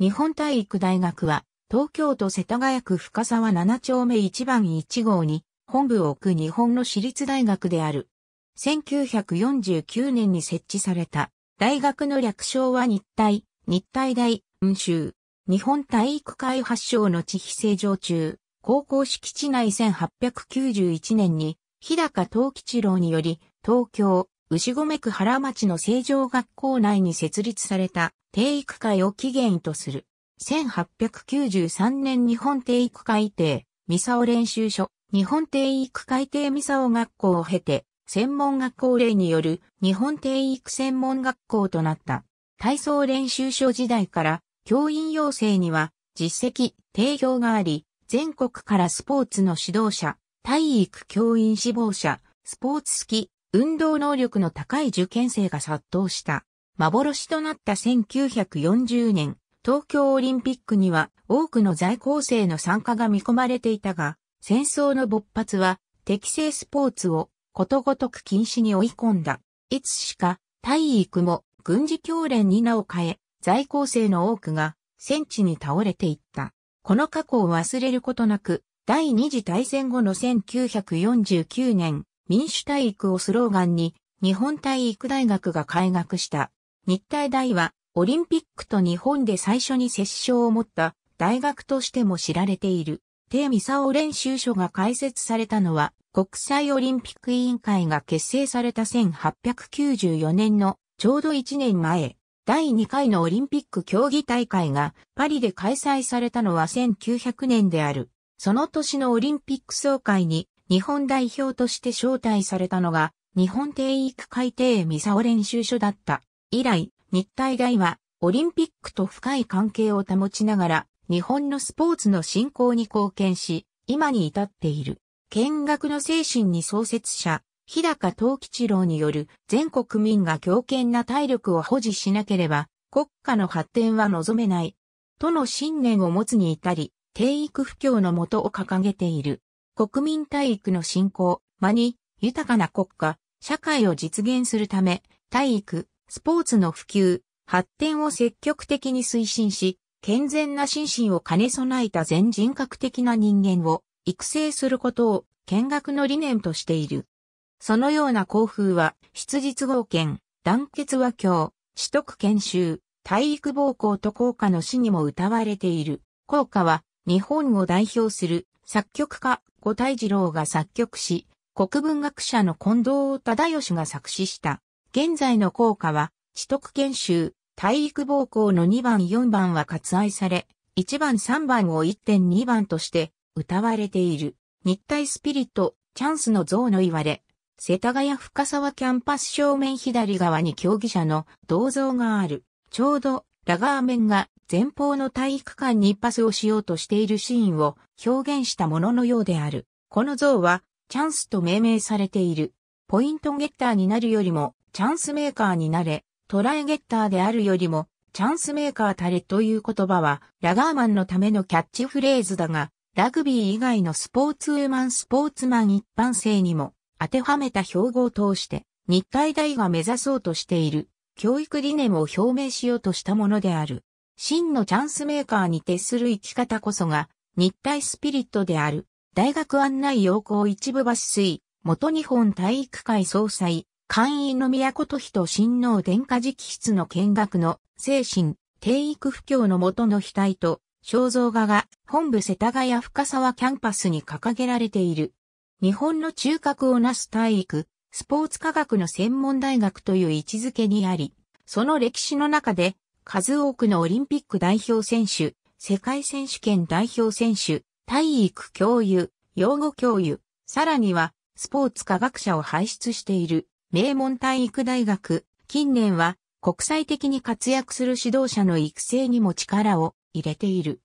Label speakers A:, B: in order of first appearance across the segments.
A: 日本体育大学は、東京都世田谷区深沢7丁目1番1号に、本部を置く日本の私立大学である。1949年に設置された、大学の略称は日体、日体大、運州。日本体育会発祥の地非正常中、高校敷地内1891年に、日高東吉郎により、東京、牛込区原町の成城学校内に設立された定育会を起源とする。1893年日本定育会定、ミサオ練習所、日本定育会定ミサオ学校を経て、専門学校令による日本定育専門学校となった。体操練習所時代から教員養成には実績、定評があり、全国からスポーツの指導者、体育教員志望者、スポーツ好き、運動能力の高い受験生が殺到した。幻となった1940年、東京オリンピックには多くの在校生の参加が見込まれていたが、戦争の勃発は適正スポーツをことごとく禁止に追い込んだ。いつしか体育も軍事教練に名を変え、在校生の多くが戦地に倒れていった。この過去を忘れることなく、第二次大戦後の1949年、民主体育をスローガンに日本体育大学が開学した。日体大は、オリンピックと日本で最初に接触を持った大学としても知られている。テミサオ練習所が開設されたのは、国際オリンピック委員会が結成された1894年のちょうど1年前、第2回のオリンピック競技大会がパリで開催されたのは1900年である。その年のオリンピック総会に日本代表として招待されたのが日本定育会定ミサオ練習所だった。以来、日体大はオリンピックと深い関係を保ちながら、日本のスポーツの振興に貢献し、今に至っている。見学の精神に創設者、日高東吉郎による全国民が強健な体力を保持しなければ、国家の発展は望めない。との信念を持つに至り、低育不況のもとを掲げている。国民体育の振興、間に、豊かな国家、社会を実現するため、体育、スポーツの普及、発展を積極的に推進し、健全な心身を兼ね備えた全人格的な人間を育成することを見学の理念としている。そのような校風は、質実合憲、団結和教、取得研修、体育暴行と効果の詩にも歌われている。効果は、日本を代表する作曲家、五大二郎が作曲し、国文学者の近藤忠義が作詞した現在の効果は、取得研修、体育暴行の2番4番は割愛され、1番3番を1.2番として歌われている。日体スピリット、チャンスの像の言われ、世田谷深沢キャンパス正面左側に競技者の銅像がある。ちょうど、ラガーメンが前方の体育館にパスをしようとしているシーンを表現したもののようである。この像は、チャンスと命名されている。ポイントゲッターになるよりも、チャンスメーカーになれ、トライゲッターであるよりも、チャンスメーカーたれという言葉は、ラガーマンのためのキャッチフレーズだが、ラグビー以外のスポーツウーマンスポーツマン一般性にも当てはめた標語を通して、日体大が目指そうとしている教育理念を表明しようとしたものである。真のチャンスメーカーに徹する生き方こそが、日体スピリットである。大学案内要項一部抜粋、元日本体育会総裁、会員の都都人親王殿下直筆の見学の精神、定育不況のもとの額と肖像画が本部世田谷深沢キャンパスに掲げられている。日本の中核をなす体育、スポーツ科学の専門大学という位置づけにあり、その歴史の中で数多くのオリンピック代表選手、世界選手権代表選手、体育教諭、養護教諭、さらにはスポーツ科学者を輩出している。名門体育大学、近年は国際的に活躍する指導者の育成にも力を入れている。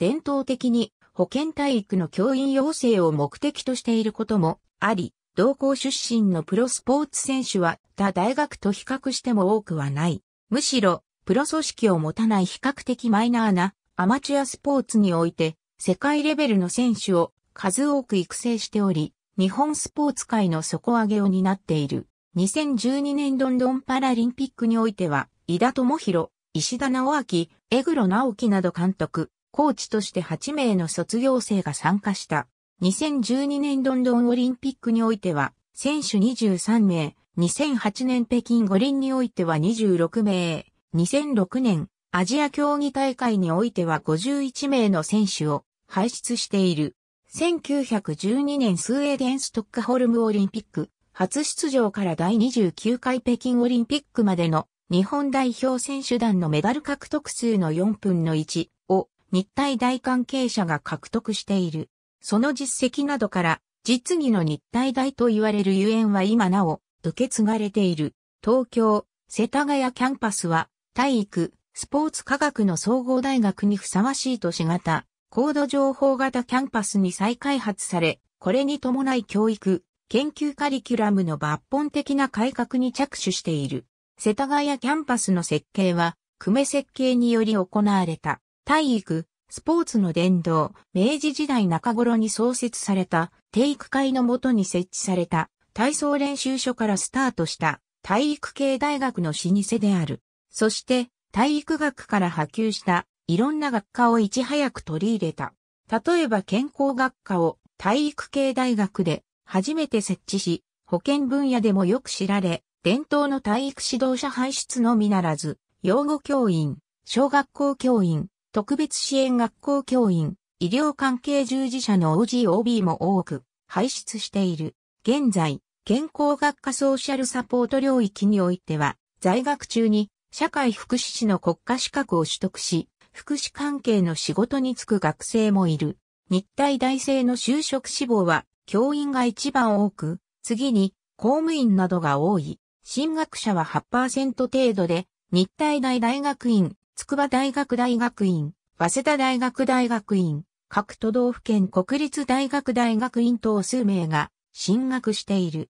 A: 伝統的に保健体育の教員養成を目的としていることもあり、同校出身のプロスポーツ選手は他大学と比較しても多くはない。むしろ、プロ組織を持たない比較的マイナーなアマチュアスポーツにおいて世界レベルの選手を数多く育成しており、日本スポーツ界の底上げを担っている。2012年ロンドンパラリンピックにおいては、井田智弘、石田直明、江黒直樹など監督、コーチとして8名の卒業生が参加した。2012年ロンドンオリンピックにおいては、選手23名、2008年北京五輪においては26名、2006年アジア競技大会においては51名の選手を輩出している。1912年スウェーデンストックホルムオリンピック、初出場から第29回北京オリンピックまでの日本代表選手団のメダル獲得数の4分の1を日体大関係者が獲得している。その実績などから実技の日体大と言われるゆえんは今なお受け継がれている。東京、世田谷キャンパスは体育、スポーツ科学の総合大学にふさわしい都市型高度情報型キャンパスに再開発され、これに伴い教育、研究カリキュラムの抜本的な改革に着手している。世田谷キャンパスの設計は、久米設計により行われた。体育、スポーツの殿堂、明治時代中頃に創設された、体育会のもとに設置された、体操練習所からスタートした、体育系大学の老舗である。そして、体育学から波及した、いろんな学科をいち早く取り入れた。例えば健康学科を体育系大学で初めて設置し、保健分野でもよく知られ、伝統の体育指導者輩出のみならず、養護教員、小学校教員、特別支援学校教員、医療関係従事者の OGOB も多く輩出している。現在、健康学科ソーシャルサポート領域においては、在学中に社会福祉士の国家資格を取得し、福祉関係の仕事に就く学生もいる。日体大生の就職志望は教員が一番多く、次に公務員などが多い。進学者は8%程度で、日体大大学院、筑波大学大学院、早稲田大学大学院、各都道府県国立大学大学院等数名が進学している。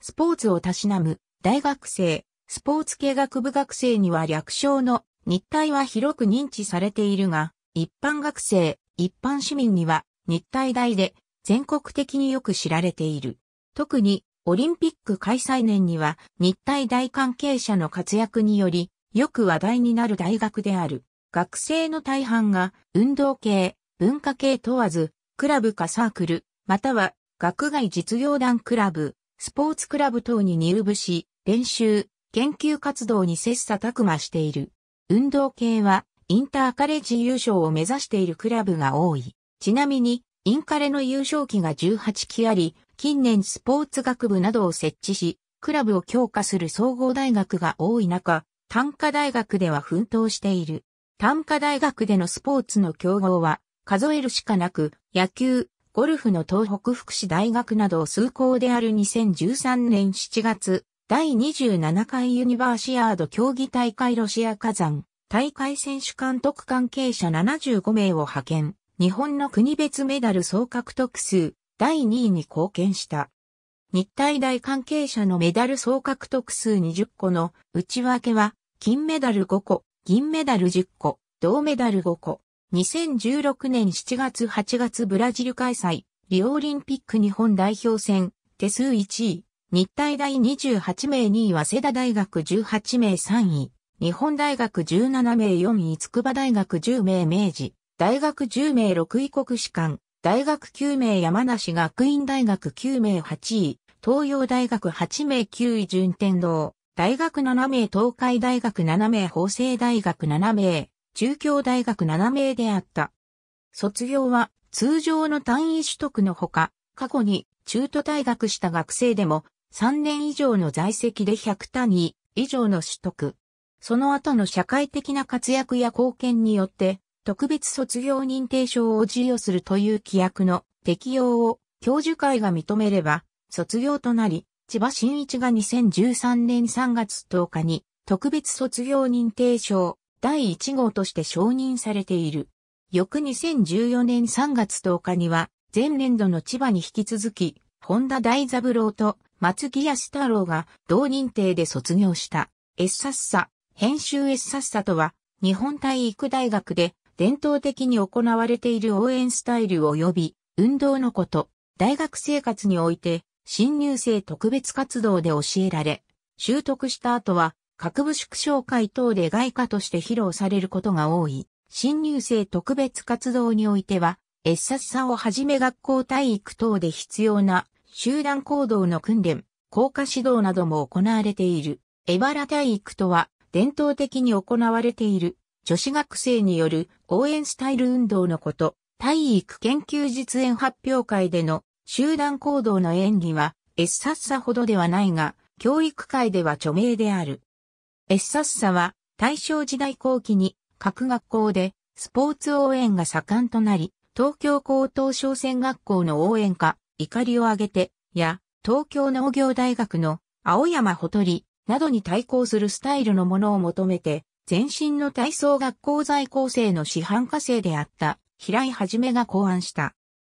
A: スポーツをたしなむ大学生、スポーツ系学部学生には略称の日体は広く認知されているが、一般学生、一般市民には日体大で全国的によく知られている。特にオリンピック開催年には日体大関係者の活躍によりよく話題になる大学である。学生の大半が運動系、文化系問わず、クラブかサークル、または学外実業団クラブ、スポーツクラブ等に入部し、練習、研究活動に切磋琢磨している。運動系はインターカレッジ優勝を目指しているクラブが多い。ちなみに、インカレの優勝期が18期あり、近年スポーツ学部などを設置し、クラブを強化する総合大学が多い中、短科大学では奮闘している。短科大学でのスポーツの競合は数えるしかなく、野球、ゴルフの東北福祉大学など数校である2013年7月、第27回ユニバーシアード競技大会ロシア火山大会選手監督関係者75名を派遣、日本の国別メダル総獲得数第2位に貢献した。日体大関係者のメダル総獲得数20個の内訳は、金メダル5個、銀メダル10個、銅メダル5個。2016年7月8月ブラジル開催、リオオリンピック日本代表戦、手数1位、日体大28名2位、早稲田大学18名3位、日本大学17名4位、筑波大学10名明治、大学10名6位国士官、大学9名山梨学院大学9名8位、東洋大学8名9位順天堂、大学7名東海大学7名法政大学7名、中京大学7名であった。卒業は通常の単位取得のほか、過去に中途退学した学生でも3年以上の在籍で100単位以上の取得。その後の社会的な活躍や貢献によって、特別卒業認定証を授与するという規約の適用を教授会が認めれば、卒業となり、千葉真一が2013年3月10日に特別卒業認定証第1号として承認されている。翌2014年3月10日には、前年度の千葉に引き続き、本田大三郎と松木安太郎が同認定で卒業した、エッサッサ、編集エッサッサとは、日本体育大学で伝統的に行われている応援スタイル及び運動のこと、大学生活において新入生特別活動で教えられ、習得した後は各部縮小会等で外科として披露されることが多い。新入生特別活動においては、エッサッサをはじめ学校体育等で必要な集団行動の訓練、効果指導なども行われている。エバラ体育とは、伝統的に行われている、女子学生による応援スタイル運動のこと、体育研究実演発表会での集団行動の演技は、エッサッサほどではないが、教育界では著名である。エッサッサは、大正時代後期に、各学校で、スポーツ応援が盛んとなり、東京高等商船学校の応援歌、怒りを上げて、や、東京農業大学の青山ほとりなどに対抗するスタイルのものを求めて、前身の体操学校在校生の師範課生であった平井はじめが考案した。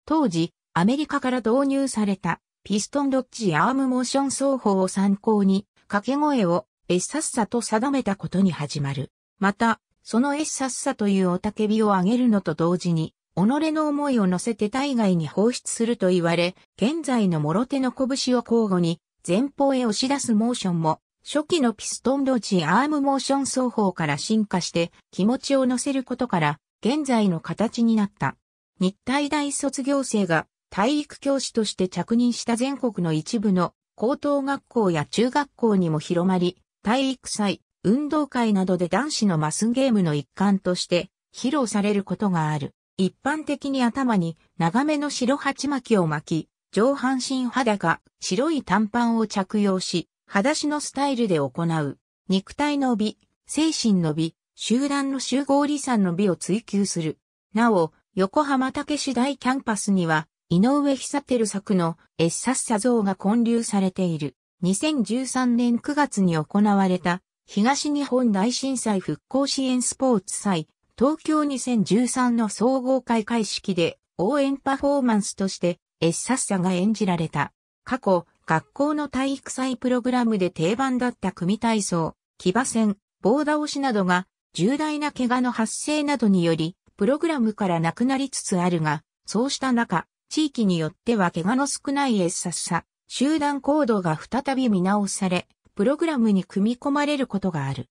A: 当時、アメリカから導入されたピストンロッジアームモーション奏法を参考に、掛け声をエッサッサと定めたことに始まる。また、そのエッサッサという雄たけびを上げるのと同時に、己の思いを乗せて体外に放出すると言われ、現在の諸手の拳を交互に前方へ押し出すモーションも、初期のピストンロジアームモーション奏法から進化して気持ちを乗せることから現在の形になった。日体大卒業生が体育教師として着任した全国の一部の高等学校や中学校にも広まり、体育祭、運動会などで男子のマスゲームの一環として披露されることがある。一般的に頭に長めの白鉢巻きを巻き、上半身裸、白い短パンを着用し、裸足のスタイルで行う、肉体の美、精神の美、集団の集合理算の美を追求する。なお、横浜竹市大キャンパスには、井上久照作のエッサッサ像が建立されている。2013年9月に行われた、東日本大震災復興支援スポーツ祭東京2013の総合開会式で応援パフォーマンスとしてエッサッサが演じられた。過去、学校の体育祭プログラムで定番だった組体操、騎馬戦、棒倒しなどが重大な怪我の発生などにより、プログラムからなくなりつつあるが、そうした中、地域によっては怪我の少ないエッサッサ、集団行動が再び見直され、プログラムに組み込まれることがある。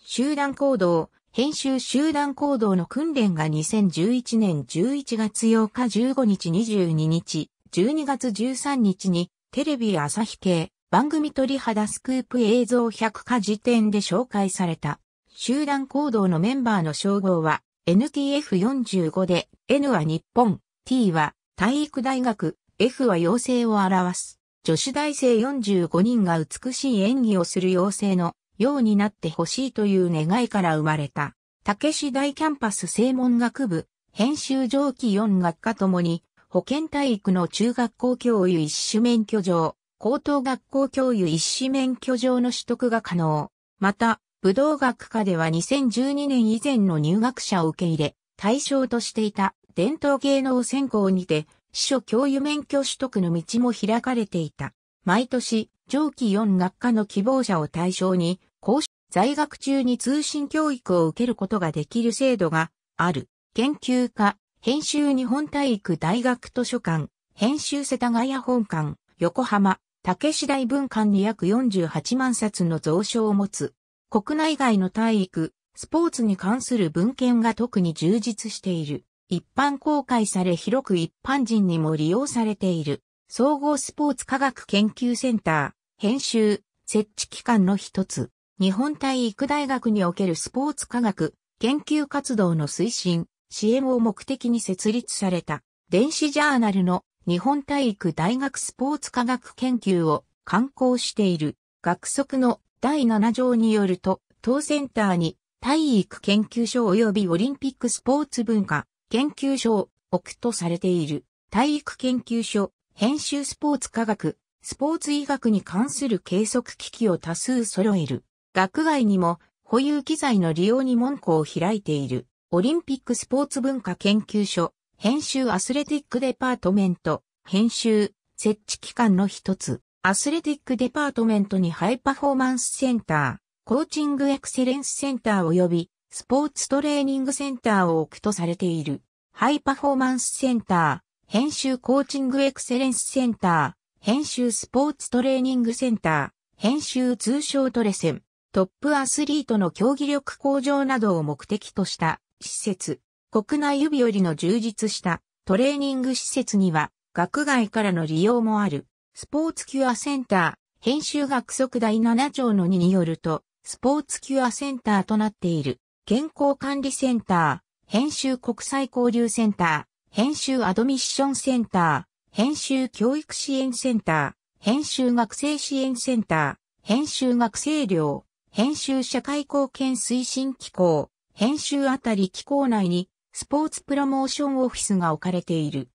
A: 集団行動、編集集団行動の訓練が2011年11月8日15日22日、12月13日にテレビ朝日系番組鳥肌スクープ映像100課時点で紹介された。集団行動のメンバーの称号は NTF45 で N は日本、T は体育大学、F は妖精を表す。女子大生45人が美しい演技をする妖精のようになってほしいという願いから生まれた、竹市大キャンパス正門学部、編集上記4学科ともに、保健体育の中学校教諭一種免許状、高等学校教諭一種免許状の取得が可能。また、武道学科では2012年以前の入学者を受け入れ、対象としていた伝統芸能専攻にて、司書教諭免許取得の道も開かれていた。毎年、上記4学科の希望者を対象に、こう在学中に通信教育を受けることができる制度がある。研究家、編集日本体育大学図書館、編集世田谷本館、横浜、竹次大文館に約48万冊の蔵書を持つ。国内外の体育、スポーツに関する文献が特に充実している。一般公開され広く一般人にも利用されている。総合スポーツ科学研究センター、編集、設置機関の一つ。日本体育大学におけるスポーツ科学、研究活動の推進、支援を目的に設立された、電子ジャーナルの日本体育大学スポーツ科学研究を刊行している、学則の第7条によると、当センターに体育研究所及びオリンピックスポーツ文化研究所を置くとされている体育研究所編集スポーツ科学スポーツ医学に関する計測機器を多数揃える学外にも保有機材の利用に門戸を開いている、オリンピックスポーツ文化研究所、編集アスレティックデパートメント、編集、設置機関の一つ、アスレティックデパートメントにハイパフォーマンスセンター、コーチングエクセレンスセンター及び、スポーツトレーニングセンターを置くとされている、ハイパフォーマンスセンター、編集コーチングエクセレンスセンター、編集スポーツトレーニングセンター、編集通称トレセン。トップアスリートの競技力向上などを目的とした施設、国内指よりの充実したトレーニング施設には学外からの利用もある。スポーツキュアセンター、編集学則第7条の2によると、スポーツキュアセンターとなっている、健康管理センター、編集国際交流センター、編集アドミッションセンター、編集教育支援センター、編集学生支援センター、編集学生寮、編集社会貢献推進機構、編集あたり機構内にスポーツプロモーションオフィスが置かれている。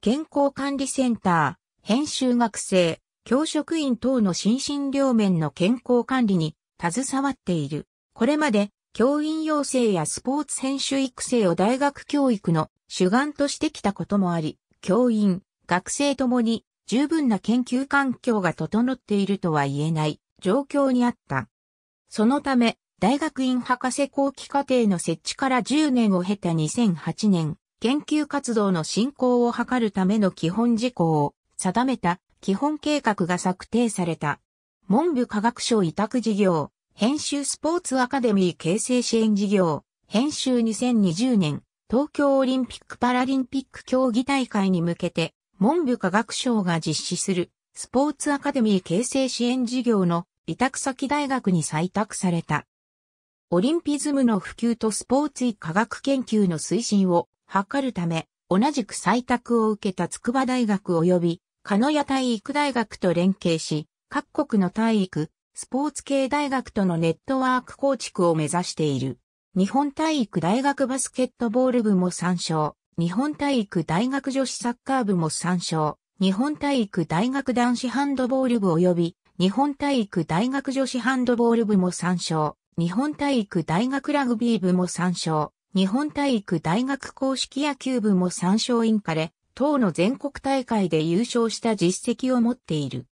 A: 健康管理センター、編集学生、教職員等の心身両面の健康管理に携わっている。これまで教員養成やスポーツ編集育成を大学教育の主眼としてきたこともあり、教員、学生ともに十分な研究環境が整っているとは言えない状況にあった。そのため、大学院博士後期課程の設置から10年を経た2008年、研究活動の進行を図るための基本事項を定めた基本計画が策定された。文部科学省委託事業、編集スポーツアカデミー形成支援事業、編集2020年、東京オリンピック・パラリンピック競技大会に向けて、文部科学省が実施するスポーツアカデミー形成支援事業の委託先大学に採択された。オリンピズムの普及とスポーツ医科学研究の推進を図るため、同じく採択を受けた筑波大学及び、鹿屋体育大学と連携し、各国の体育、スポーツ系大学とのネットワーク構築を目指している。日本体育大学バスケットボール部も参照。日本体育大学女子サッカー部も参照。日本体育大学男子ハンドボール部及び日本体育大学女子ハンドボール部も参照、日本体育大学ラグビー部も参照、日本体育大学公式野球部も参照インカレ、等の全国大会で優勝した実績を持っている。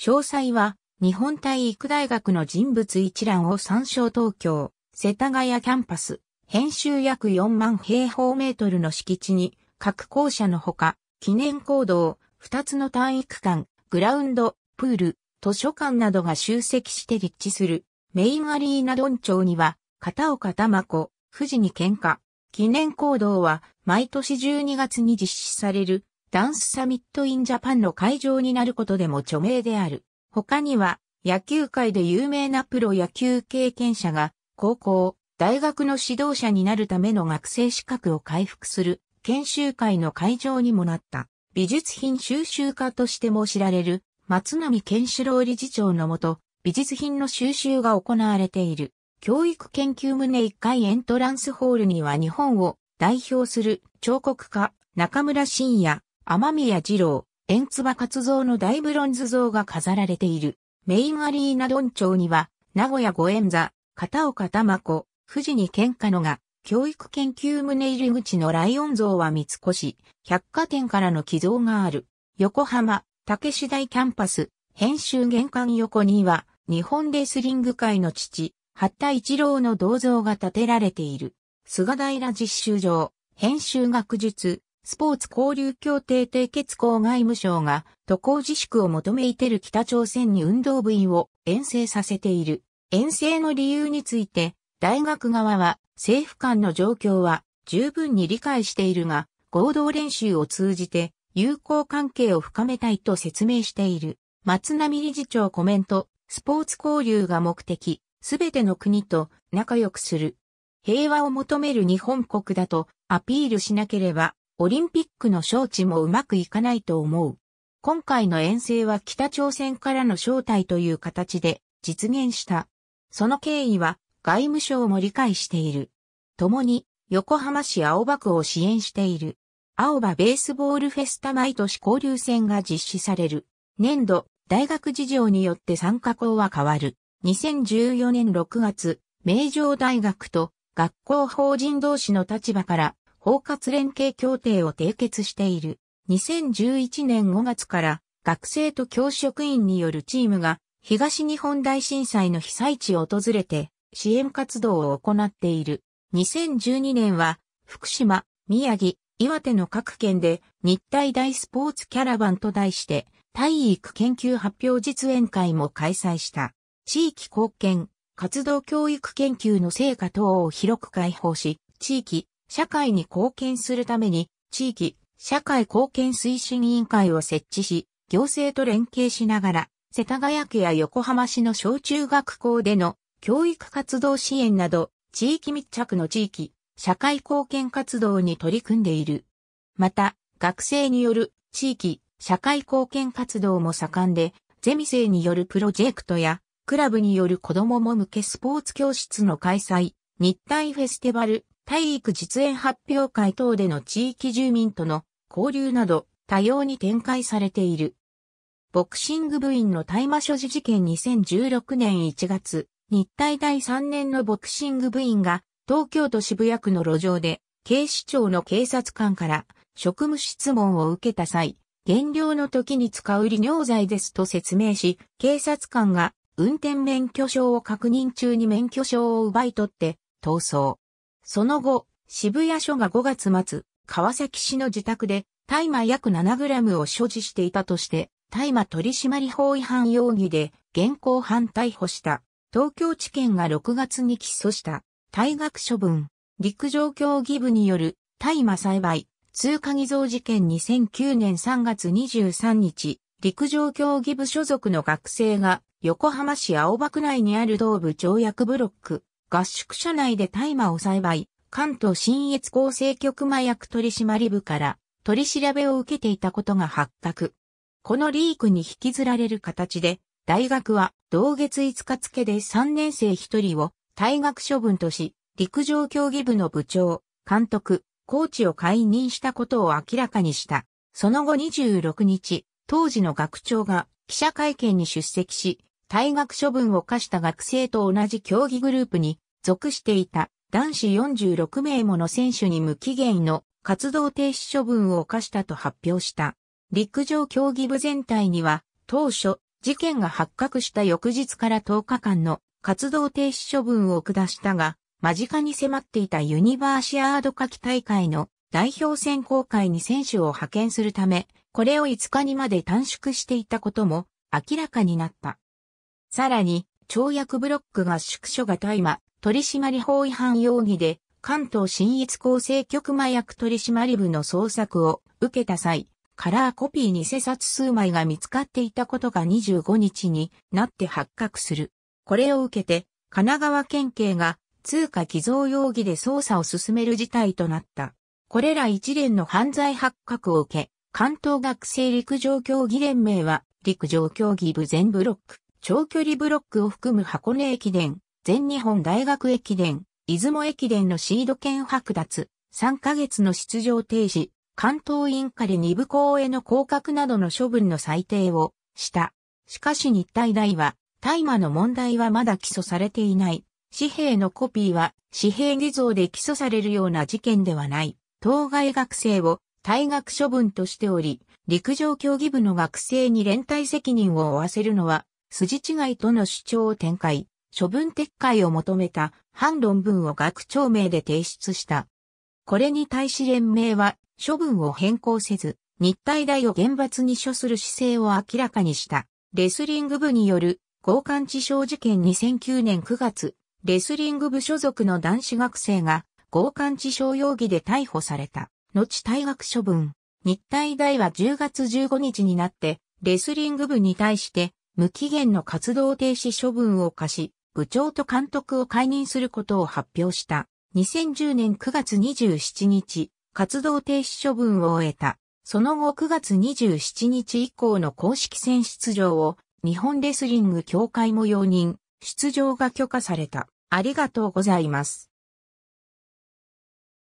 A: 詳細は、日本体育大学の人物一覧を参照東京、世田谷キャンパス、編集約4万平方メートルの敷地に、各校舎のほか、記念講堂、2つの体育館、グラウンド、プール、図書館などが集積して立地する、メインアリーナドン町には、片岡玉子、富士に喧嘩、記念行動は、毎年12月に実施される、ダンスサミットインジャパンの会場になることでも著名である。他には、野球界で有名なプロ野球経験者が、高校、大学の指導者になるための学生資格を回復する研修会の会場にもなった。美術品収集家としても知られる松並健志郎理事長のもと、美術品の収集が行われている。教育研究棟1階エントランスホールには日本を代表する彫刻家、中村真也、天宮二郎、円唾活造の大ブロンズ像が飾られている。メインアリーナン町には、名古屋五円座、片岡玉子、富士に喧嘩のが、教育研究棟入り口のライオン像は三越、百貨店からの寄贈がある。横浜、竹次大キャンパス、編集玄関横には、日本レスリング界の父、八田一郎の銅像が建てられている。菅平実習場、編集学術、スポーツ交流協定締結校外務省が渡航自粛を求めいてる北朝鮮に運動部員を遠征させている。遠征の理由について、大学側は政府間の状況は十分に理解しているが、合同練習を通じて友好関係を深めたいと説明している。松並理事長コメント、スポーツ交流が目的、すべての国と仲良くする。平和を求める日本国だとアピールしなければ、オリンピックの招致もうまくいかないと思う。今回の遠征は北朝鮮からの招待という形で実現した。その経緯は外務省も理解している。共に横浜市青葉区を支援している。青葉ベースボールフェスタ毎年交流戦が実施される。年度、大学事情によって参加校は変わる。2014年6月、名城大学と学校法人同士の立場から包括連携協定を締結している。2011年5月から学生と教職員によるチームが東日本大震災の被災地を訪れて支援活動を行っている。2012年は福島、宮城、岩手の各県で日体大スポーツキャラバンと題して体育研究発表実演会も開催した。地域貢献、活動教育研究の成果等を広く開放し、地域、社会に貢献するために、地域、社会貢献推進委員会を設置し、行政と連携しながら、世田谷区や横浜市の小中学校での教育活動支援など、地域密着の地域、社会貢献活動に取り組んでいる。また、学生による地域、社会貢献活動も盛んで、ゼミ生によるプロジェクトや、クラブによる子供も向けスポーツ教室の開催、日体フェスティバル、体育実演発表会等での地域住民との交流など多様に展開されている。ボクシング部員の大麻所持事件2016年1月、日体大3年のボクシング部員が東京都渋谷区の路上で、警視庁の警察官から職務質問を受けた際、減量の時に使う利尿剤ですと説明し、警察官が運転免許証を確認中に免許証を奪い取って逃走。その後、渋谷署が5月末、川崎市の自宅で大麻約 7g を所持していたとして、大麻取締法違反容疑で現行犯逮捕した。東京地検が6月に起訴した。退学処分、陸上競技部による大麻栽培、通過偽造事件2009年3月23日、陸上競技部所属の学生が横浜市青葉区内にある東部条約ブロック、合宿社内で大麻を栽培、関東新越厚生局麻薬取締部から取り調べを受けていたことが発覚。このリークに引きずられる形で、大学は同月5日付で3年生1人を退学処分とし、陸上競技部の部長、監督、コーチを解任したことを明らかにした。その後26日、当時の学長が記者会見に出席し、退学処分を課した学生と同じ競技グループに属していた男子46名もの選手に無期限の活動停止処分を課したと発表した。陸上競技部全体には当初事件が発覚した翌日から10日間の活動停止処分を下したが、間近に迫っていたユニバーシアード夏季大会の代表選考会に選手を派遣するため、これを5日にまで短縮していたことも明らかになった。さらに、跳躍ブロック合宿所が大麻取締法違反容疑で関東新一厚生局麻薬取締部の捜索を受けた際、カラーコピー偽札数枚が見つかっていたことが25日になって発覚する。これを受けて、神奈川県警が通貨偽造容疑で捜査を進める事態となった。これら一連の犯罪発覚を受け、関東学生陸上競技連盟は、陸上競技部全ブロック、長距離ブロックを含む箱根駅伝、全日本大学駅伝、出雲駅伝のシード権剥奪、3ヶ月の出場停止、関東インカレ2部校への降格などの処分の裁定をした。しかし日体大は大麻の問題はまだ起訴されていない。紙幣のコピーは紙幣偽造で起訴されるような事件ではない。当該学生を退学処分としており、陸上競技部の学生に連帯責任を負わせるのは筋違いとの主張を展開、処分撤回を求めた反論文を学長名で提出した。これに対し連盟は処分を変更せず、日体大を厳罰に処する姿勢を明らかにした。レスリング部による強姦致傷事件2009年9月、レスリング部所属の男子学生が強姦致傷容疑で逮捕された。後退学処分。日体大は10月15日になって、レスリング部に対して、無期限の活動停止処分を課し、部長と監督を解任することを発表した。2010年9月27日、活動停止処分を終えた。その後9月27日以降の公式戦出場を日本レスリング協会も容認、出場が許可された。ありがとうございます。